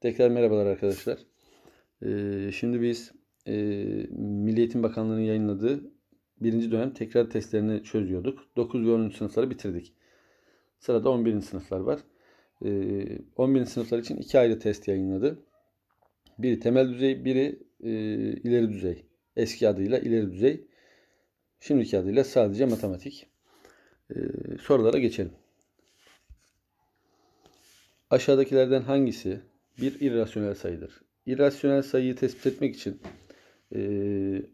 Tekrar merhabalar arkadaşlar. Ee, şimdi biz e, Milli Eğitim Bakanlığı'nın yayınladığı birinci dönem tekrar testlerini çözüyorduk. 9 ve 10. sınıfları bitirdik. Sırada 11. sınıflar var. Ee, 11. sınıflar için iki ayrı test yayınladı. Biri temel düzey, biri e, ileri düzey. Eski adıyla ileri düzey. Şimdiki adıyla sadece matematik. Ee, sorulara geçelim. Aşağıdakilerden hangisi bir irrasyonel sayıdır. İrrasyonel sayıyı tespit etmek için e,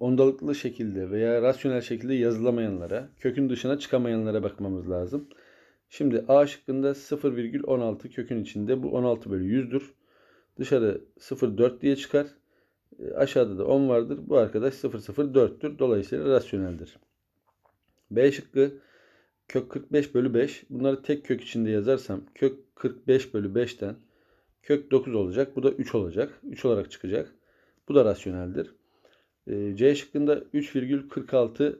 ondalıklı şekilde veya rasyonel şekilde yazılamayanlara, kökün dışına çıkamayanlara bakmamız lazım. Şimdi A şıkkında 0,16 kökün içinde bu 16 bölü 100'dür. Dışarı 0,4 diye çıkar. E, aşağıda da 10 vardır. Bu arkadaş 0,04'tür. Dolayısıyla rasyoneldir. B şıkkı kök 45 bölü 5. Bunları tek kök içinde yazarsam kök 45 bölü 5'ten Kök 9 olacak. Bu da 3 olacak. 3 olarak çıkacak. Bu da rasyoneldir. Ee, C şıkkında 3,46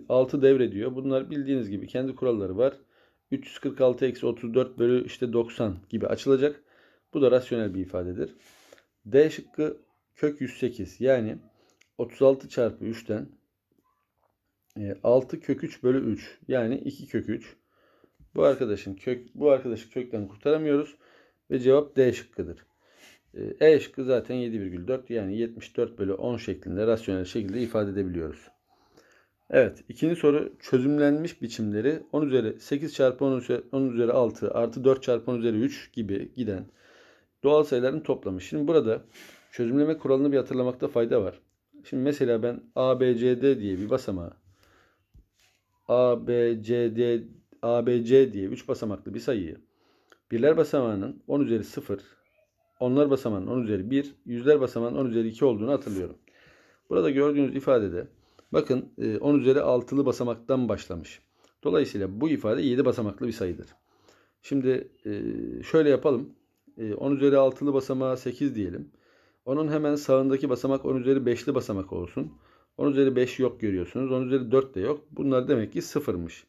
e, 6 devre diyor. Bunlar bildiğiniz gibi kendi kuralları var. 346 eksi 34 bölü işte 90 gibi açılacak. Bu da rasyonel bir ifadedir. D şıkkı kök 108 yani 36 çarpı 3'ten 6 e, kök 3 bölü 3 yani 2 kök 3. Bu arkadaşın kök bu arkadaşı kökten kurtaramıyoruz. Ve cevap D şıkkıdır. Ee, e şıkkı zaten 7,4 yani 74 bölü 10 şeklinde rasyonel şekilde ifade edebiliyoruz. Evet ikinci soru çözümlenmiş biçimleri 10 üzeri 8 çarpı 10 üzeri, 10 üzeri 6 artı 4 çarpı 10 üzeri 3 gibi giden doğal sayıların toplamı. Şimdi burada çözümleme kuralını bir hatırlamakta fayda var. Şimdi mesela ben ABCD diye bir basamağı ABCD ABC diye 3 basamaklı bir sayıyı Birler basamağının 10 üzeri 0, onlar basamağının 10 üzeri 1, yüzler basamağının 10 üzeri 2 olduğunu hatırlıyorum. Burada gördüğünüz ifadede bakın 10 e, üzeri 6'lı basamaktan başlamış. Dolayısıyla bu ifade 7 basamaklı bir sayıdır. Şimdi e, şöyle yapalım. 10 e, üzeri 6'lı basamağı 8 diyelim. Onun hemen sağındaki basamak 10 üzeri 5'li basamak olsun. 10 üzeri 5 yok görüyorsunuz. 10 üzeri 4 de yok. Bunlar demek ki sıfırmış.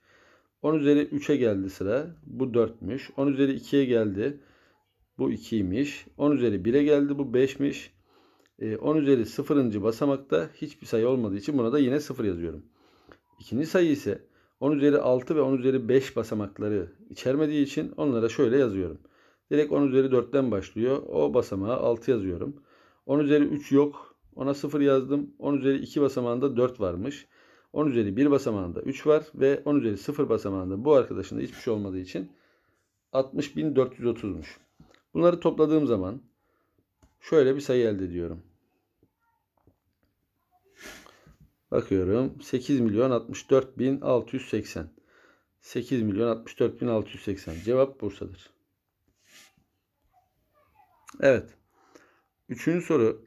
10 üzeri 3'e geldi sıra. Bu 4'müş. 10 üzeri 2'ye geldi. Bu 2'ymiş. 10 üzeri 1'e geldi. Bu 5'miş. 10 e, üzeri 0. basamakta hiçbir sayı olmadığı için buna da yine 0 yazıyorum. İkinci sayı ise 10 üzeri 6 ve 10 üzeri 5 basamakları içermediği için onlara şöyle yazıyorum. Direkt 10 üzeri 4'ten başlıyor. O basamağa 6 yazıyorum. 10 üzeri 3 yok. Ona 0 yazdım. 10 üzeri 2 basamağında 4 varmış. 10 üzeri 1 basamağında 3 var ve 10 üzeri 0 basamağında bu arkadaşında hiçbir şey olmadığı için 60.430'muş. Bunları topladığım zaman şöyle bir sayı elde ediyorum. Bakıyorum 8 milyon 64 bin 680. 8 milyon 64 bin 680. Cevap Bursa'dır. Evet. Üçüncü soru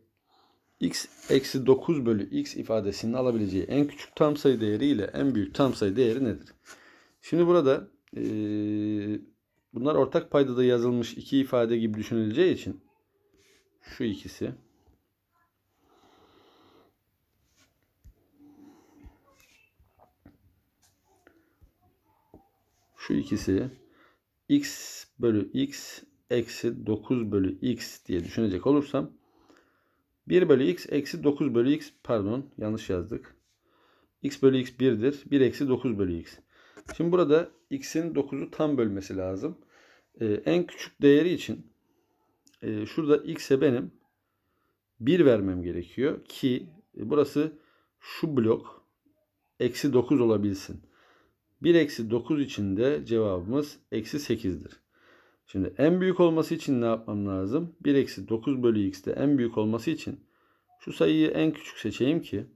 x eksi 9 bölü x ifadesinin alabileceği en küçük tam sayı değeri ile en büyük tam sayı değeri nedir? Şimdi burada e, bunlar ortak paydada yazılmış iki ifade gibi düşünüleceği için şu ikisi şu ikisi x bölü x eksi 9 bölü x diye düşünecek olursam 1 bölü x eksi 9 bölü x pardon yanlış yazdık. x bölü x 1'dir. 1 eksi 9 bölü x. Şimdi burada x'in 9'u tam bölmesi lazım. Ee, en küçük değeri için e, şurada x'e benim 1 vermem gerekiyor ki e, burası şu blok eksi 9 olabilsin. 1 eksi 9 için de cevabımız eksi 8'dir. Şimdi en büyük olması için ne yapmam lazım? 1 eksi 9 bölü x'te en büyük olması için şu sayıyı en küçük seçeyim ki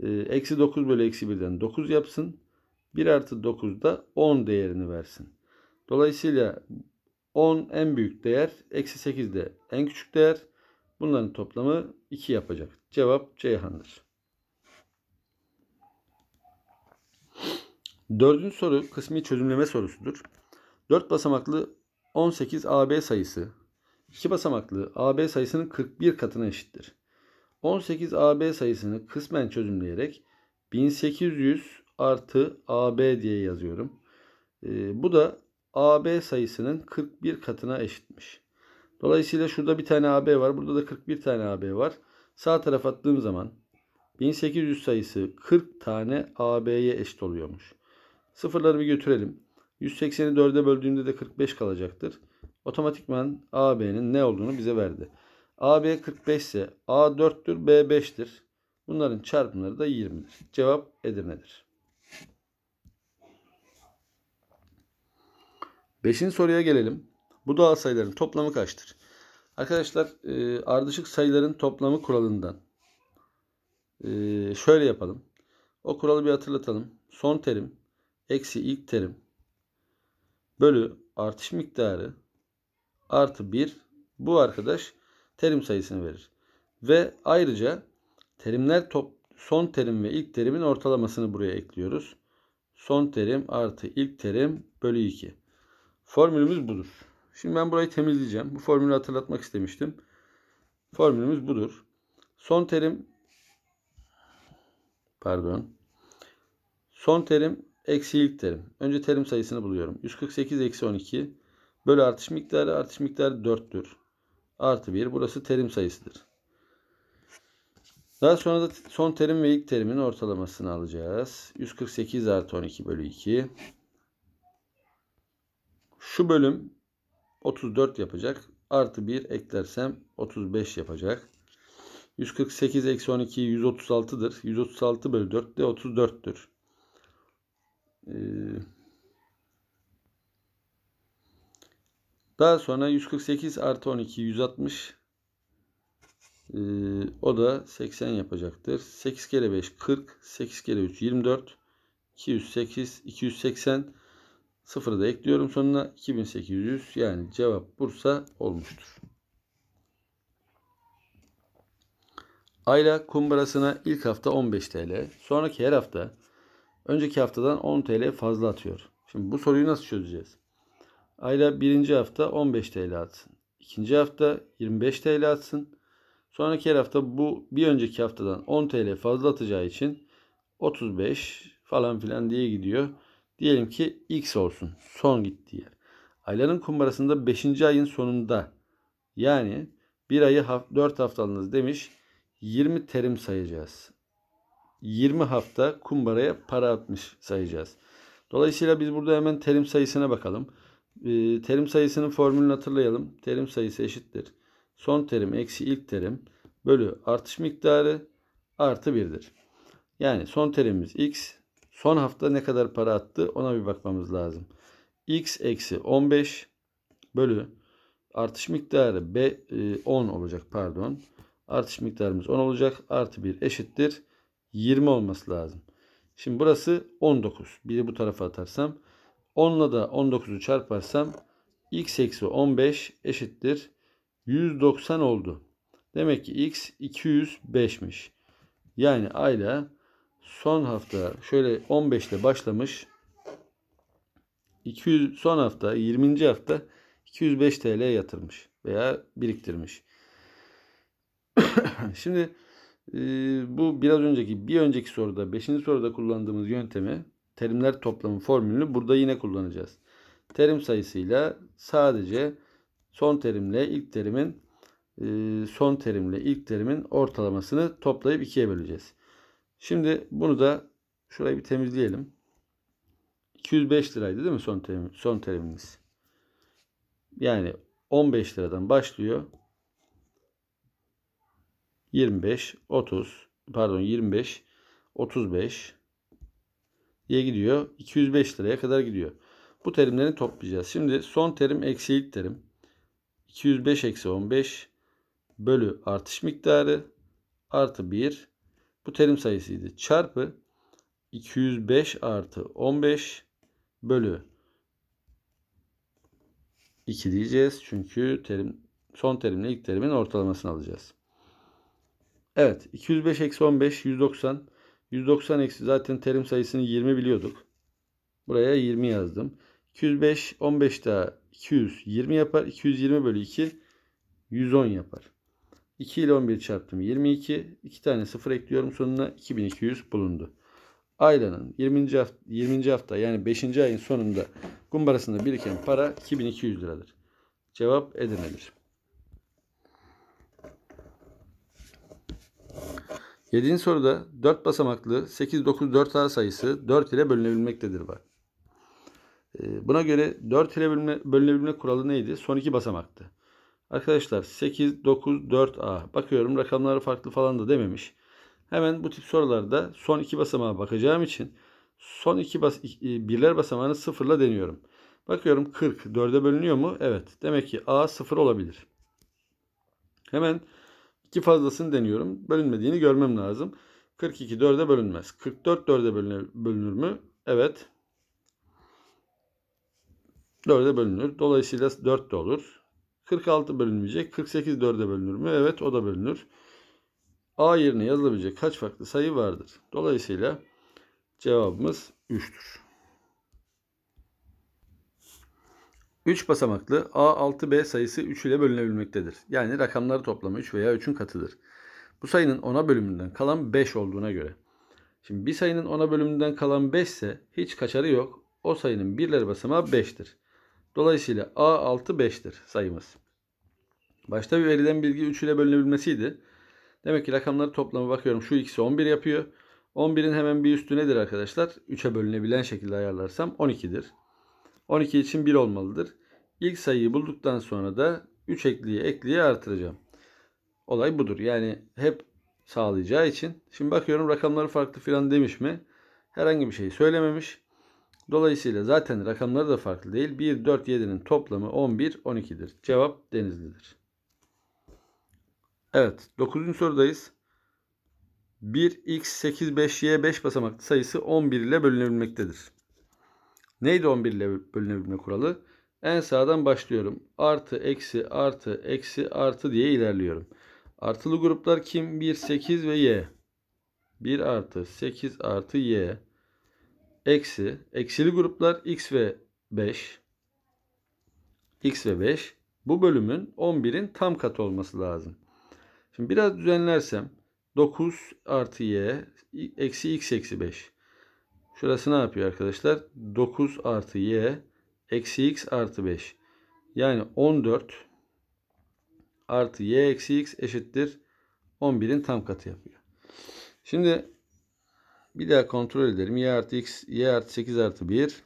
e, eksi 9 bölü eksi 1'den 9 yapsın. 1 artı 9 da 10 değerini versin. Dolayısıyla 10 en büyük değer, eksi 8 de en küçük değer. Bunların toplamı 2 yapacak. Cevap Ceyhan'dır. Dördüncü soru kısmi çözümleme sorusudur. 4 basamaklı 18 AB sayısı 2 basamaklı AB sayısının 41 katına eşittir. 18 AB sayısını kısmen çözümleyerek 1800 artı AB diye yazıyorum. E, bu da AB sayısının 41 katına eşitmiş. Dolayısıyla şurada bir tane AB var. Burada da 41 tane AB var. Sağ tarafa attığım zaman 1800 sayısı 40 tane AB'ye eşit oluyormuş. Sıfırları bir götürelim. 180'i 4'e böldüğümde de 45 kalacaktır. Otomatikman AB'nin ne olduğunu bize verdi. AB 45 ise A 4'tür, B 5'tir. Bunların çarpımları da 20'dir. Cevap Edirne'dir. Beşinci soruya gelelim. Bu doğal sayıların toplamı kaçtır? Arkadaşlar e, ardışık sayıların toplamı kuralından e, şöyle yapalım. O kuralı bir hatırlatalım. Son terim eksi ilk terim bölü artış miktarı artı 1 bu arkadaş terim sayısını verir. Ve ayrıca terimler top, son terim ve ilk terimin ortalamasını buraya ekliyoruz. Son terim artı ilk terim bölü 2. Formülümüz budur. Şimdi ben burayı temizleyeceğim. Bu formülü hatırlatmak istemiştim. Formülümüz budur. Son terim pardon. Son terim eksi ilk terim. Önce terim sayısını buluyorum. 148 eksi 12 bölü artış miktarı artış miktarı 4'tür. Artı 1. Burası terim sayısıdır. Daha sonra da son terim ve ilk terimin ortalamasını alacağız. 148 artı 12 bölü 2. Şu bölüm 34 yapacak. Artı 1 eklersem 35 yapacak. 148 eksi 12 136'dır. 136 bölü 4 de 34'tür. Ee, Daha sonra 148 artı 12 160. Ee, o da 80 yapacaktır. 8 kere 5 40. 8 kere 3 24. 208 280. Sıfırı da ekliyorum sonuna 2800 yani cevap Bursa olmuştur. Ayla kumbarasına ilk hafta 15 TL, sonraki her hafta önceki haftadan 10 TL fazla atıyor. Şimdi bu soruyu nasıl çözeceğiz? Ayla birinci hafta 15 TL atsın. İkinci hafta 25 TL atsın. Sonraki her hafta bu bir önceki haftadan 10 TL fazla atacağı için 35 falan filan diye gidiyor. Diyelim ki X olsun. Son gittiği yer. Aylanın kumbarasında 5. ayın sonunda yani bir ayı 4 haftalığınız demiş 20 terim sayacağız. 20 hafta kumbaraya para atmış sayacağız. Dolayısıyla biz burada hemen terim sayısına bakalım. Ee, terim sayısının formülünü hatırlayalım. Terim sayısı eşittir. Son terim eksi ilk terim bölü artış miktarı artı 1'dir. Yani son terimimiz x. Son hafta ne kadar para attı ona bir bakmamız lazım. x eksi 15 bölü artış miktarı B, 10 e, olacak pardon. Artış miktarımız 10 olacak. Artı 1 eşittir. 20 olması lazım. Şimdi burası 19. Biri bu tarafa atarsam 10'la da 19'u çarparsam x eksi 15 eşittir 190 oldu. Demek ki x 205'miş. Yani ayla son hafta şöyle 15 ile başlamış. 200 son hafta 20. hafta 205 TL yatırmış veya biriktirmiş. Şimdi e, bu biraz önceki bir önceki soruda 5. soruda kullandığımız yöntemi terimler toplamı formülünü burada yine kullanacağız. Terim sayısıyla sadece son terimle ilk terimin e, son terimle ilk terimin ortalamasını toplayıp ikiye böleceğiz. Şimdi bunu da şurayı bir temizleyelim. 205 liraydı değil mi son terim, son terimimiz? Yani 15 liradan başlıyor. 25, 30, pardon 25, 35, diye gidiyor. 205 liraya kadar gidiyor. Bu terimleri toplayacağız. Şimdi son terim eksi ilk terim. 205 eksi 15 bölü artış miktarı artı 1 bu terim sayısıydı. Çarpı 205 artı 15 bölü 2 diyeceğiz. Çünkü terim son terimle ilk terimin ortalamasını alacağız. Evet 205 eksi 15 190 190 eksi zaten terim sayısını 20 biliyorduk. Buraya 20 yazdım. 205 15 daha 220 yapar. 220 bölü 2 110 yapar. 2 ile 11 çarptım 22. 2 tane 0 ekliyorum sonuna 2200 bulundu. Aylanın 20. hafta, 20. hafta yani 5. ayın sonunda kumbarasında biriken para 2200 liradır. Cevap Edirne'dir. 7. soruda 4 basamaklı 8, 9, 4A sayısı 4 ile bölünebilmektedir var. Ee, buna göre 4 ile bölünme bölünebilme kuralı neydi? Son iki basamaktı. Arkadaşlar 8, 9, 4A. Bakıyorum rakamları farklı falan da dememiş. Hemen bu tip sorularda son iki basamağa bakacağım için son iki bas birler basamağını sıfırla deniyorum. Bakıyorum 40 4'e bölünüyor mu? Evet. Demek ki A sıfır olabilir. Hemen 2 fazlasını deniyorum. Bölünmediğini görmem lazım. 42 4'e bölünmez. 44 4'e bölünür, mü? Evet. 4'e bölünür. Dolayısıyla 4 de olur. 46 bölünmeyecek. 48 4'e bölünür mü? Evet o da bölünür. A yerine yazılabilecek kaç farklı sayı vardır? Dolayısıyla cevabımız 3'tür. 3 basamaklı A6B sayısı 3 ile bölünebilmektedir. Yani rakamları toplamı 3 veya 3'ün katıdır. Bu sayının 10'a bölümünden kalan 5 olduğuna göre. Şimdi bir sayının 10'a bölümünden kalan 5 ise hiç kaçarı yok. O sayının birler basamağı 5'tir. Dolayısıyla A6 5'tir sayımız. Başta bir verilen bilgi 3 ile bölünebilmesiydi. Demek ki rakamları toplamı bakıyorum. Şu ikisi 11 yapıyor. 11'in hemen bir üstü nedir arkadaşlar? 3'e bölünebilen şekilde ayarlarsam 12'dir. 12 için 1 olmalıdır. İlk sayıyı bulduktan sonra da 3 ekliye ekliye artıracağım. Olay budur. Yani hep sağlayacağı için. Şimdi bakıyorum rakamları farklı filan demiş mi? Herhangi bir şey söylememiş. Dolayısıyla zaten rakamları da farklı değil. 1, 4, 7'nin toplamı 11, 12'dir. Cevap Denizli'dir. Evet 9. sorudayız. 1x8 5y 5 basamaklı sayısı 11 ile bölünebilmektedir. Neydi 11 ile bölünebilme kuralı? En sağdan başlıyorum. Artı, eksi, artı, eksi, artı diye ilerliyorum. Artılı gruplar kim? 1, 8 ve y. 1 artı, 8 artı y. Eksi, eksili gruplar x ve 5. x ve 5. Bu bölümün 11'in tam katı olması lazım. Şimdi biraz düzenlersem 9 artı y eksi x eksi 5. Şurası ne yapıyor arkadaşlar? 9 artı y eksi x artı 5. Yani 14 artı y eksi x eşittir 11'in tam katı yapıyor. Şimdi bir daha kontrol edelim. y artı x, y artı 8 artı 1.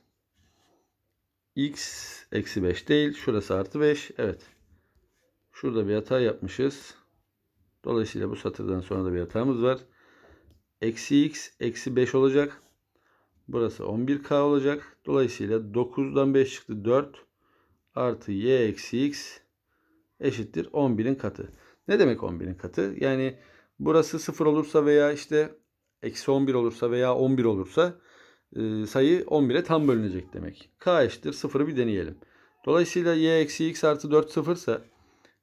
x eksi 5 değil. Şurası artı 5. Evet. Şurada bir hata yapmışız. Dolayısıyla bu satırdan sonra da bir hatamız var. Eksi x, eksi 5 olacak. Burası 11K olacak. Dolayısıyla 9'dan 5 çıktı 4 artı y eksi x eşittir 11'in katı. Ne demek 11'in katı? Yani burası 0 olursa veya işte eksi 11 olursa veya 11 olursa e, sayı 11'e tam bölünecek demek. K eşittir 0'ı bir deneyelim. Dolayısıyla y eksi x artı 4 0 ise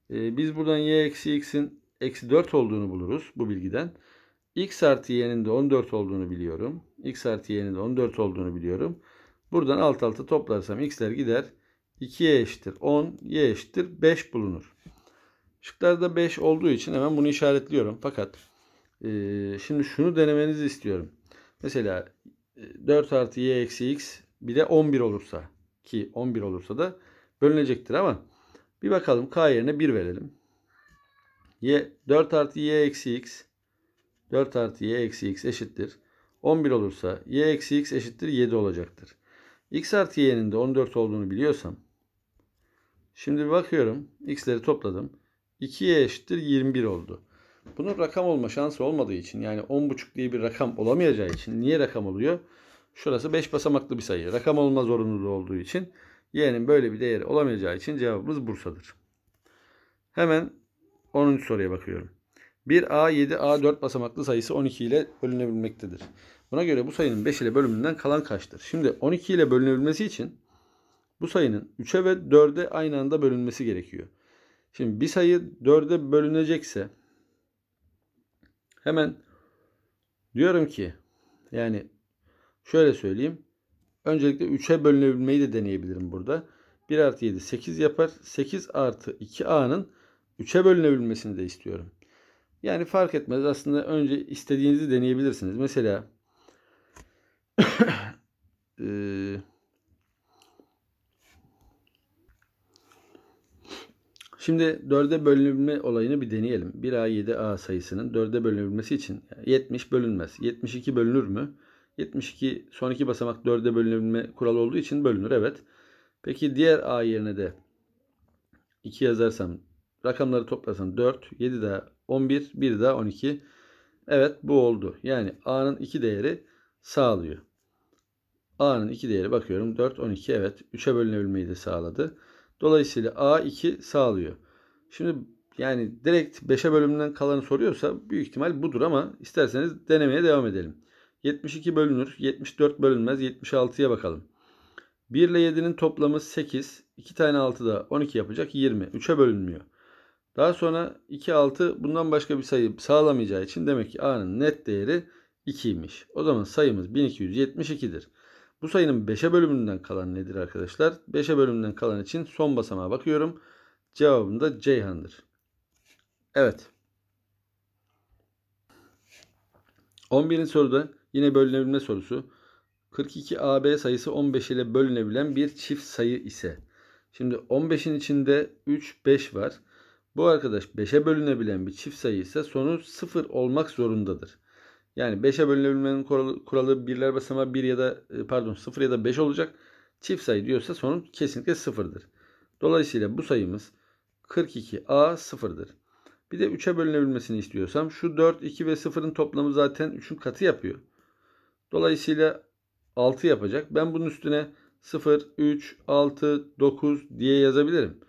biz buradan y eksi x'in eksi 4 olduğunu buluruz bu bilgiden x artı y'nin de 14 olduğunu biliyorum. x artı y'nin de 14 olduğunu biliyorum. Buradan alt alta toplarsam x'ler gider. 2y eşittir 10, y eşittir 5 bulunur. Şıklarda 5 olduğu için hemen bunu işaretliyorum. Fakat e, şimdi şunu denemenizi istiyorum. Mesela 4 e, artı y eksi x bir de 11 olursa ki 11 olursa da bölünecektir ama bir bakalım k yerine 1 verelim. Y, 4 artı y eksi x 4 artı y eksi x eşittir. 11 olursa y eksi x eşittir 7 olacaktır. x artı y'nin de 14 olduğunu biliyorsam şimdi bir bakıyorum x'leri topladım. 2y eşittir 21 oldu. Bunun rakam olma şansı olmadığı için yani 10.5 diye bir rakam olamayacağı için niye rakam oluyor? Şurası 5 basamaklı bir sayı. Rakam olma zorunluluğu olduğu için y'nin böyle bir değeri olamayacağı için cevabımız Bursa'dır. Hemen 10. soruya bakıyorum. 1A7 A4 basamaklı sayısı 12 ile bölünebilmektedir. Buna göre bu sayının 5 ile bölümünden kalan kaçtır? Şimdi 12 ile bölünebilmesi için bu sayının 3'e ve 4'e aynı anda bölünmesi gerekiyor. Şimdi bir sayı 4'e bölünecekse hemen diyorum ki yani şöyle söyleyeyim. Öncelikle 3'e bölünebilmeyi de deneyebilirim burada. 1 artı 7 8 yapar. 8 artı 2a'nın 3'e bölünebilmesini de istiyorum. Yani fark etmez. Aslında önce istediğinizi deneyebilirsiniz. Mesela e, Şimdi dörde bölünme olayını bir deneyelim. 1A 7A sayısının dörde bölünmesi için 70 bölünmez. 72 bölünür mü? 72 son iki basamak dörde bölünme kuralı olduğu için bölünür evet. Peki diğer A yerine de 2 yazarsam rakamları toplasam 4, 7 daha 11, bir daha 12. Evet bu oldu. Yani A'nın 2 değeri sağlıyor. A'nın 2 değeri bakıyorum 4, 12 evet 3'e bölünebilmeyi de sağladı. Dolayısıyla A 2 sağlıyor. Şimdi yani direkt 5'e bölümden kalanı soruyorsa büyük ihtimal budur ama isterseniz denemeye devam edelim. 72 bölünür, 74 bölünmez, 76'ya bakalım. 1 ile 7'nin toplamı 8, 2 tane 6 da 12 yapacak 20. 3'e bölünmüyor. Daha sonra 2, 6 bundan başka bir sayı sağlamayacağı için demek ki A'nın net değeri 2'ymiş. O zaman sayımız 1272'dir. Bu sayının 5'e bölümünden kalan nedir arkadaşlar? 5'e bölümünden kalan için son basamağa bakıyorum. Cevabım da Ceyhan'dır. Evet. 11. soruda yine bölünebilme sorusu. 42 AB sayısı 15 ile bölünebilen bir çift sayı ise. Şimdi 15'in içinde 3, 5 var. Bu arkadaş 5'e bölünebilen bir çift sayı ise sonu 0 olmak zorundadır. Yani 5'e bölünebilmenin kuralı birler basamağı 1 ya da e, pardon 0 ya da 5 olacak. Çift sayı diyorsa sonun kesinlikle 0'dır. Dolayısıyla bu sayımız 42A 0'dır. Bir de 3'e bölünebilmesini istiyorsam şu 4, 2 ve 0'ın toplamı zaten 3'ün katı yapıyor. Dolayısıyla 6 yapacak. Ben bunun üstüne 0, 3, 6, 9 diye yazabilirim.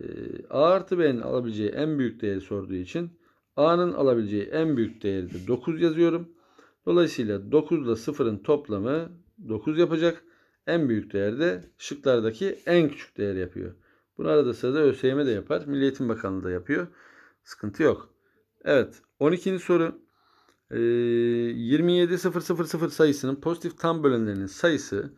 Ee, A artı B'nin alabileceği en büyük değer sorduğu için A'nın alabileceği en büyük değeri de 9 yazıyorum. Dolayısıyla 9 ile 0'ın toplamı 9 yapacak. En büyük değer de şıklardaki en küçük değer yapıyor. Bunu arada sırada ÖSYM de yapar. Milliyetin Eğitim Bakanlığı da yapıyor. Sıkıntı yok. Evet 12. soru. 27.000 ee, sayısının pozitif tam bölenlerinin sayısı.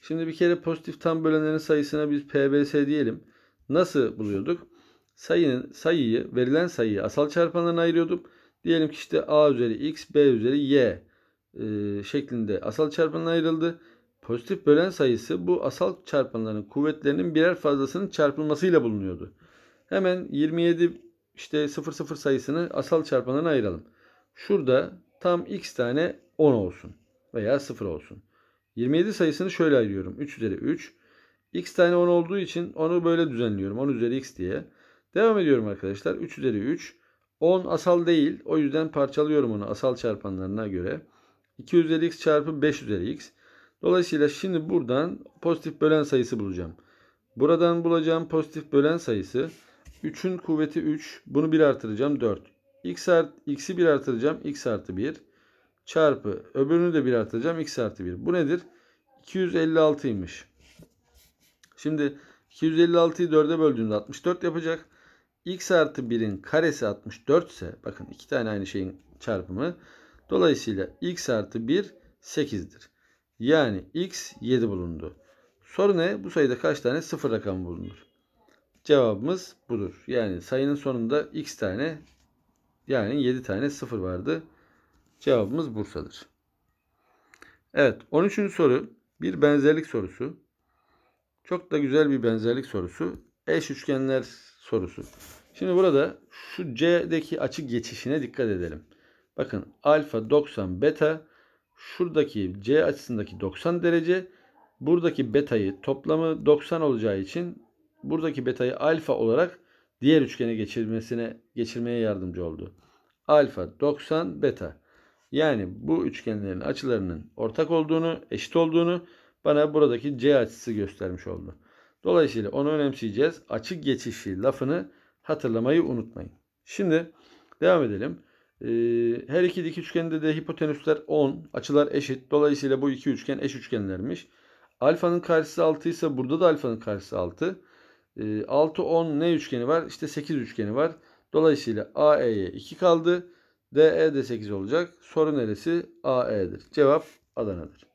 Şimdi bir kere pozitif tam bölenlerin sayısına biz PBS diyelim nasıl buluyorduk? Sayının sayıyı, verilen sayıyı asal çarpanlarına ayırıyorduk. Diyelim ki işte a üzeri x, b üzeri y e, şeklinde asal çarpanlarına ayrıldı. Pozitif bölen sayısı bu asal çarpanların kuvvetlerinin birer fazlasının çarpılmasıyla bulunuyordu. Hemen 27 işte 00 sayısını asal çarpanlarına ayıralım. Şurada tam x tane 10 olsun veya 0 olsun. 27 sayısını şöyle ayırıyorum. 3 üzeri 3 X tane 10 olduğu için onu böyle düzenliyorum. 10 üzeri X diye. Devam ediyorum arkadaşlar. 3 üzeri 3. 10 asal değil. O yüzden parçalıyorum onu asal çarpanlarına göre. 2 üzeri X çarpı 5 üzeri X. Dolayısıyla şimdi buradan pozitif bölen sayısı bulacağım. Buradan bulacağım pozitif bölen sayısı 3'ün kuvveti 3. Bunu 1 artıracağım 4. X art, x'i 1 artıracağım. X artı 1 çarpı öbürünü de 1 artıracağım. X artı 1. Bu nedir? 256'ymış. Şimdi 256'yı 4'e böldüğümde 64 yapacak. X artı 1'in karesi 64 ise bakın iki tane aynı şeyin çarpımı. Dolayısıyla X artı 1 8'dir. Yani X 7 bulundu. Soru ne? Bu sayıda kaç tane sıfır rakamı bulunur? Cevabımız budur. Yani sayının sonunda X tane yani 7 tane sıfır vardı. Cevabımız Bursa'dır. Evet 13. soru bir benzerlik sorusu. Çok da güzel bir benzerlik sorusu. Eş üçgenler sorusu. Şimdi burada şu C'deki açı geçişine dikkat edelim. Bakın alfa 90 beta şuradaki C açısındaki 90 derece buradaki betayı toplamı 90 olacağı için buradaki betayı alfa olarak diğer üçgene geçirmesine geçirmeye yardımcı oldu. Alfa 90 beta. Yani bu üçgenlerin açılarının ortak olduğunu, eşit olduğunu bana buradaki C açısı göstermiş oldu. Dolayısıyla onu önemseyeceğiz. Açı geçişi lafını hatırlamayı unutmayın. Şimdi devam edelim. Ee, her iki dik üçgende de hipotenüsler 10, açılar eşit. Dolayısıyla bu iki üçgen eş üçgenlermiş. Alfanın karşısı 6 ise burada da alfanın karşısı 6. 6, 10 ne üçgeni var? İşte 8 üçgeni var. Dolayısıyla AE'ye 2 kaldı. E DE de 8 olacak. Soru neresi? AE'dir. Cevap Adana'dır.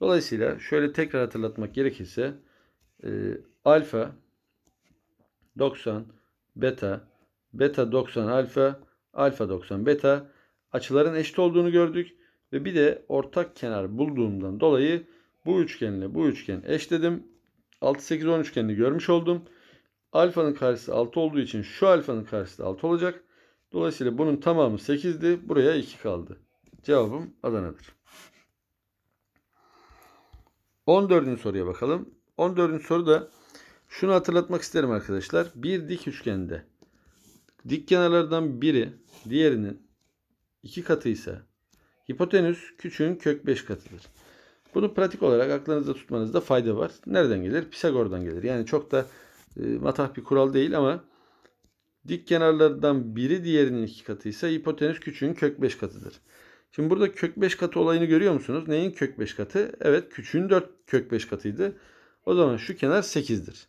Dolayısıyla şöyle tekrar hatırlatmak gerekirse e, alfa 90 beta beta 90 alfa alfa 90 beta açıların eşit olduğunu gördük ve bir de ortak kenar bulduğumdan dolayı bu üçgenle bu üçgen eşledim. 6 8 10 üçgenini görmüş oldum. Alfanın karşısı 6 olduğu için şu alfanın karşısı 6 olacak. Dolayısıyla bunun tamamı 8'di. Buraya 2 kaldı. Cevabım Adana'dır. 14. soruya bakalım. 14. soru da şunu hatırlatmak isterim arkadaşlar. Bir dik üçgende dik kenarlardan biri diğerinin iki katı ise hipotenüs küçüğün kök 5 katıdır. Bunu pratik olarak aklınızda tutmanızda fayda var. Nereden gelir? Pisagor'dan gelir. Yani çok da e, matah bir kural değil ama dik kenarlardan biri diğerinin iki katı ise hipotenüs küçüğün kök 5 katıdır. Şimdi burada kök 5 katı olayını görüyor musunuz? Neyin kök 5 katı? Evet küçüğün 4 kök 5 katıydı. O zaman şu kenar 8'dir.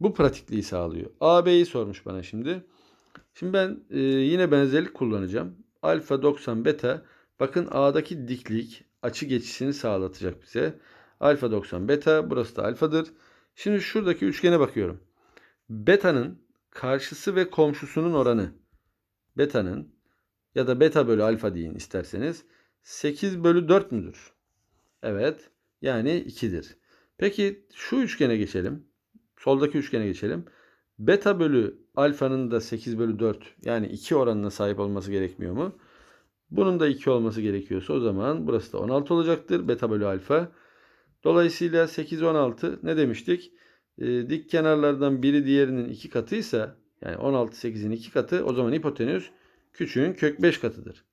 Bu pratikliği sağlıyor. AB'yi sormuş bana şimdi. Şimdi ben e, yine benzerlik kullanacağım. Alfa 90 beta bakın A'daki diklik açı geçişini sağlatacak bize. Alfa 90 beta burası da alfadır. Şimdi şuradaki üçgene bakıyorum. Beta'nın karşısı ve komşusunun oranı. Beta'nın ya da beta bölü alfa deyin isterseniz. 8 bölü 4 müdür? Evet. Yani 2'dir. Peki şu üçgene geçelim. Soldaki üçgene geçelim. Beta bölü alfanın da 8 bölü 4 yani 2 oranına sahip olması gerekmiyor mu? Bunun da 2 olması gerekiyorsa o zaman burası da 16 olacaktır. Beta bölü alfa. Dolayısıyla 8, 16 ne demiştik? E, dik kenarlardan biri diğerinin 2 katıysa yani 16, 8'in 2 katı o zaman hipotenüs küçüğün kök 5 katıdır.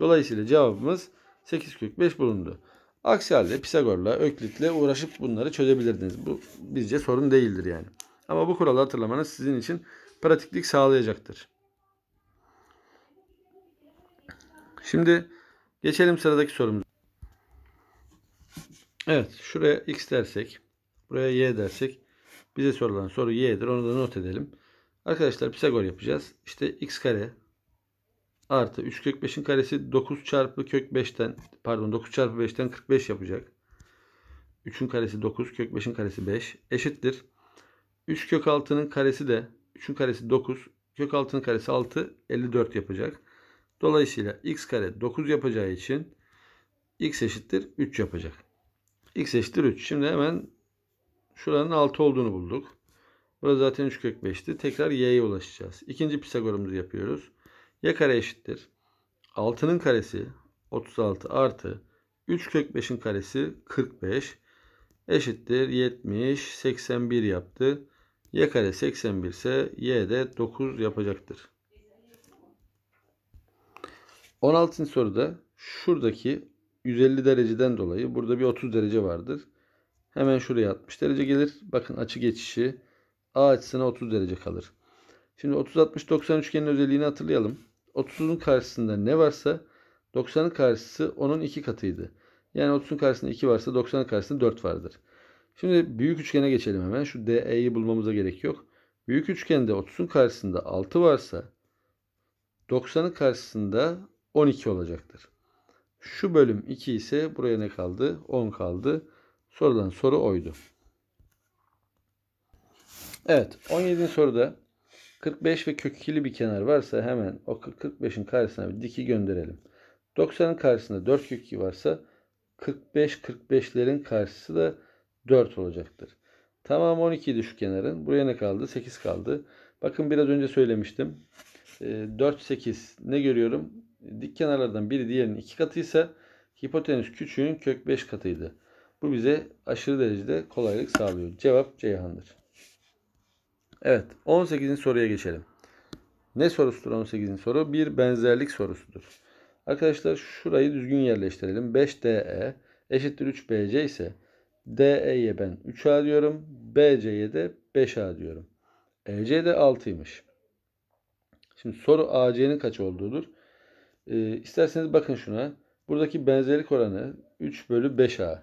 Dolayısıyla cevabımız 8 kök 5 bulundu. Aksi halde Pisagor'la, Öklit'le uğraşıp bunları çözebilirdiniz. Bu bizce sorun değildir yani. Ama bu kuralı hatırlamanız sizin için pratiklik sağlayacaktır. Şimdi geçelim sıradaki sorumuza. Evet şuraya x dersek, buraya y dersek bize sorulan soru y'dir. Onu da not edelim. Arkadaşlar Pisagor yapacağız. İşte x kare artı 3 kök 5'in karesi 9 çarpı kök 5'ten pardon 9 çarpı 5'ten 45 yapacak. 3'ün karesi 9 kök 5'in karesi 5 eşittir. 3 kök 6'nın karesi de 3'ün karesi 9 kök 6'nın karesi 6 54 yapacak. Dolayısıyla x kare 9 yapacağı için x eşittir 3 yapacak. x eşittir 3. Şimdi hemen şuranın 6 olduğunu bulduk. Burası zaten 3 kök 5'ti. Tekrar y'ye ulaşacağız. İkinci Pisagor'umuzu yapıyoruz y kare eşittir. 6'nın karesi 36 artı 3 kök 5'in karesi 45 eşittir 70 81 yaptı. Y kare 81 ise Y de 9 yapacaktır. 16. soruda şuradaki 150 dereceden dolayı burada bir 30 derece vardır. Hemen şuraya 60 derece gelir. Bakın açı geçişi A açısına 30 derece kalır. Şimdi 30-60-90 üçgenin özelliğini hatırlayalım. 30'un karşısında ne varsa 90'ın karşısı onun iki katıydı. Yani 30'un karşısında 2 varsa 90'ın karşısında 4 vardır. Şimdi büyük üçgene geçelim hemen. Şu DE'yi bulmamıza gerek yok. Büyük üçgende 30'un karşısında 6 varsa 90'ın karşısında 12 olacaktır. Şu bölüm 2 ise buraya ne kaldı? 10 kaldı. Sorulan soru oydu. Evet 17. soruda 45 ve kök 2'li bir kenar varsa hemen o 45'in karşısına bir diki gönderelim. 90'ın karşısında 4 kök 2 varsa 45 45'lerin karşısı da 4 olacaktır. Tamam 12 idi şu kenarın. Buraya ne kaldı? 8 kaldı. Bakın biraz önce söylemiştim. 4 ee, 8 ne görüyorum? Dik kenarlardan biri diğerinin 2 katıysa hipotenüs küçüğün kök 5 katıydı. Bu bize aşırı derecede kolaylık sağlıyor. Cevap Ceyhan'dır. Evet 18. soruya geçelim. Ne sorusudur 18. soru? Bir benzerlik sorusudur. Arkadaşlar şurayı düzgün yerleştirelim. 5DE eşittir 3BC ise DE'ye ben 3A diyorum. BC'ye de 5A diyorum. EC de 6'ymış. Şimdi soru AC'nin kaç olduğudur? Ee, İsterseniz bakın şuna. Buradaki benzerlik oranı 3 bölü 5A.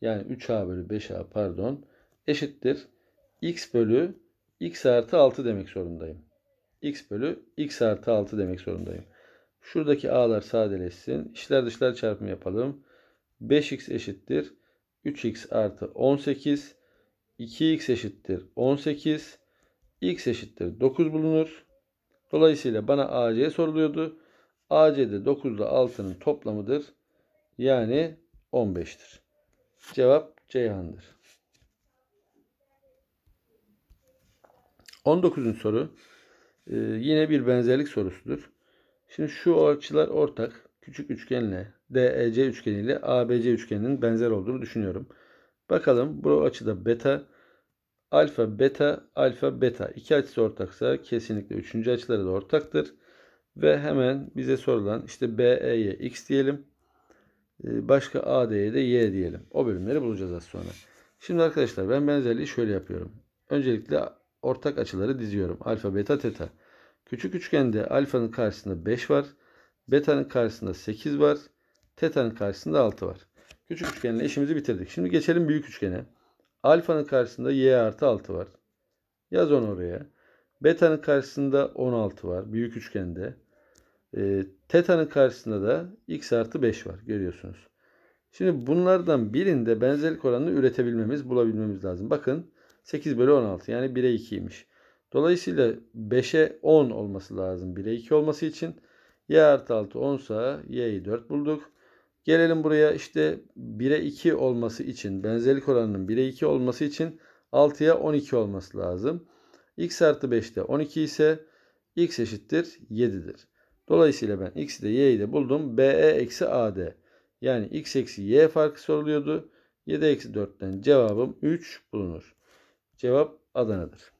Yani 3A bölü 5A pardon. Eşittir. X bölü x artı 6 demek zorundayım. x bölü x artı 6 demek zorundayım. Şuradaki a'lar sadeleşsin. İşler dışlar çarpımı yapalım. 5x eşittir 3x artı 18. 2x eşittir 18. x eşittir 9 bulunur. Dolayısıyla bana ac soruluyordu. AC'de 9 ile 6'nın toplamıdır. Yani 15'tir. Cevap Ceyhan'dır. 19. soru e, yine bir benzerlik sorusudur. Şimdi şu açılar ortak. Küçük üçgenle DEC üçgeni ile ABC üçgeninin benzer olduğunu düşünüyorum. Bakalım bu açıda beta alfa beta alfa beta iki açısı ortaksa kesinlikle üçüncü açıları da ortaktır. Ve hemen bize sorulan işte BE'ye x diyelim. E, başka AD'ye de y diyelim. O bölümleri bulacağız az sonra. Şimdi arkadaşlar ben benzerliği şöyle yapıyorum. Öncelikle ortak açıları diziyorum. Alfa, beta, teta. Küçük üçgende alfanın karşısında 5 var. Beta'nın karşısında 8 var. Teta'nın karşısında 6 var. Küçük üçgenle işimizi bitirdik. Şimdi geçelim büyük üçgene. Alfanın karşısında y artı 6 var. Yaz onu oraya. Beta'nın karşısında 16 var. Büyük üçgende. E, teta'nın karşısında da x artı 5 var. Görüyorsunuz. Şimdi bunlardan birinde benzerlik oranını üretebilmemiz, bulabilmemiz lazım. Bakın 8 bölü 16 yani 1'e 2'ymiş. Dolayısıyla 5'e 10 olması lazım 1'e 2 olması için. Y artı 6 10 sa Y'yi 4 bulduk. Gelelim buraya işte 1'e 2 olması için benzerlik oranının 1'e 2 olması için 6'ya 12 olması lazım. X artı 5'te 12 ise X eşittir 7'dir. Dolayısıyla ben X'i de Y'yi de buldum. BE eksi AD. Yani X eksi Y farkı soruluyordu. 7 eksi 4'ten cevabım 3 bulunur. Cevap Adana'dır.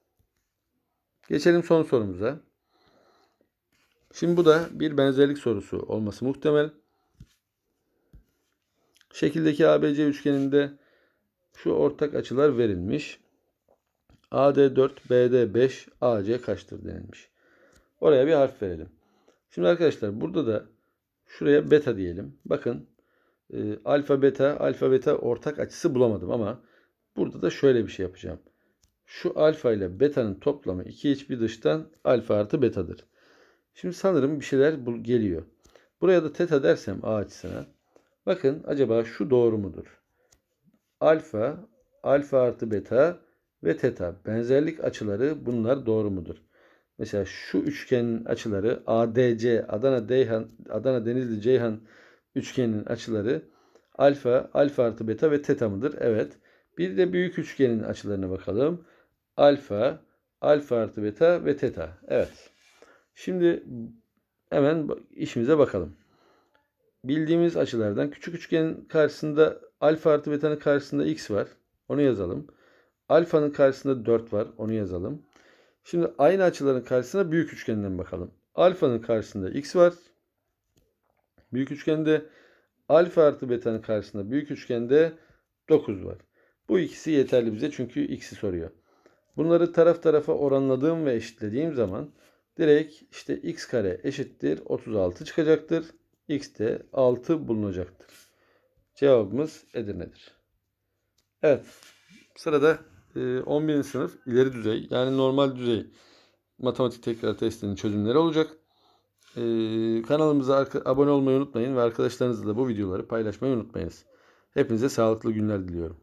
Geçelim son sorumuza. Şimdi bu da bir benzerlik sorusu olması muhtemel. Şekildeki ABC üçgeninde şu ortak açılar verilmiş. AD 4, BD 5, AC kaçtır denilmiş. Oraya bir harf verelim. Şimdi arkadaşlar burada da şuraya beta diyelim. Bakın e, alfa beta, alfa beta ortak açısı bulamadım ama burada da şöyle bir şey yapacağım. Şu alfa ile beta'nın toplamı 2 iç bir dıştan alfa artı betadır. Şimdi sanırım bir şeyler geliyor. Buraya da teta dersem a açısına. Bakın acaba şu doğru mudur? Alfa, alfa artı beta ve teta. Benzerlik açıları bunlar doğru mudur? Mesela şu üçgenin açıları ADC, Adana, Deyhan, Adana Denizli Ceyhan üçgenin açıları alfa, alfa artı beta ve teta mıdır? Evet. Bir de büyük üçgenin açılarına bakalım alfa, alfa artı beta ve teta. Evet. Şimdi hemen işimize bakalım. Bildiğimiz açılardan küçük üçgenin karşısında alfa artı betanın karşısında x var. Onu yazalım. Alfanın karşısında 4 var. Onu yazalım. Şimdi aynı açıların karşısına büyük üçgenden bakalım. Alfanın karşısında x var. Büyük üçgende alfa artı betanın karşısında büyük üçgende 9 var. Bu ikisi yeterli bize çünkü x'i soruyor. Bunları taraf tarafa oranladığım ve eşitlediğim zaman direkt işte x kare eşittir 36 çıkacaktır. x de 6 bulunacaktır. Cevabımız Edirne'dir. Evet. Sırada 11. E, sınıf ileri düzey yani normal düzey matematik tekrar testinin çözümleri olacak. E, kanalımıza abone olmayı unutmayın ve arkadaşlarınızla bu videoları paylaşmayı unutmayınız. Hepinize sağlıklı günler diliyorum.